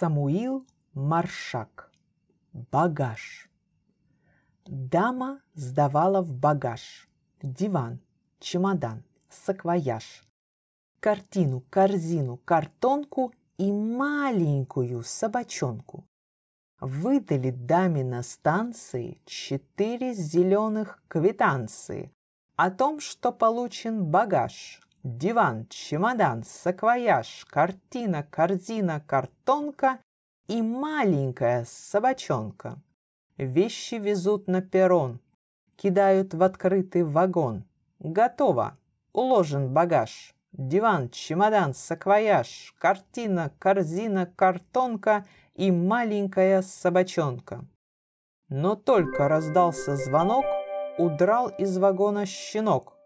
Самуил Маршак. Багаж. Дама сдавала в багаж. Диван, чемодан, саквояж. Картину, корзину, картонку и маленькую собачонку. Выдали даме на станции четыре зеленых квитанции о том, что получен багаж – Диван, чемодан, саквояж, картина, корзина, картонка и маленькая собачонка. Вещи везут на перрон, кидают в открытый вагон. Готово, уложен багаж. Диван, чемодан, саквояж, картина, корзина, картонка и маленькая собачонка. Но только раздался звонок, удрал из вагона щенок.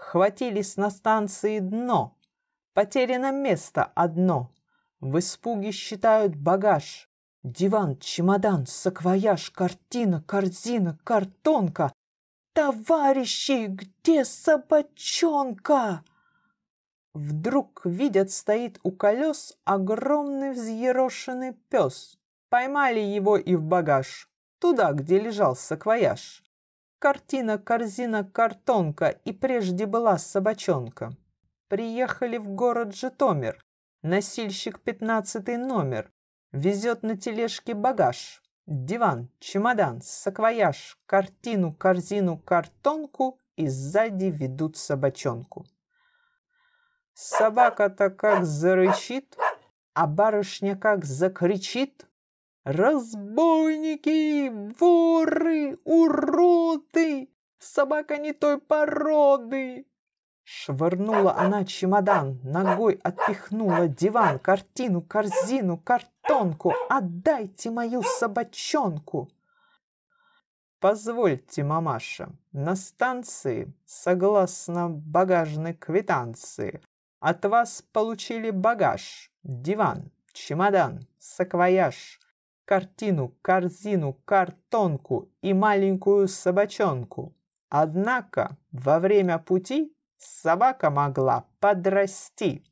Хватились на станции дно. Потеряно место одно. В испуге считают багаж. Диван, чемодан, саквояж, картина, корзина, картонка. «Товарищи, где собачонка?» Вдруг видят, стоит у колес огромный взъерошенный пес. Поймали его и в багаж, туда, где лежал саквояж. Картина, корзина, картонка и прежде была собачонка. Приехали в город Житомир. Носильщик пятнадцатый номер. Везет на тележке багаж. Диван, чемодан, саквояж, картину, корзину, картонку и сзади ведут собачонку. Собака-то как зарычит, а барышня как закричит. «Разбойники! Воры! Урод!» Собака не той породы!» Швырнула она чемодан, ногой отпихнула диван, картину, корзину, картонку. «Отдайте мою собачонку!» «Позвольте, мамаша, на станции, согласно багажной квитанции, от вас получили багаж, диван, чемодан, саквояж, картину, корзину, картонку и маленькую собачонку. Однако во время пути собака могла подрасти.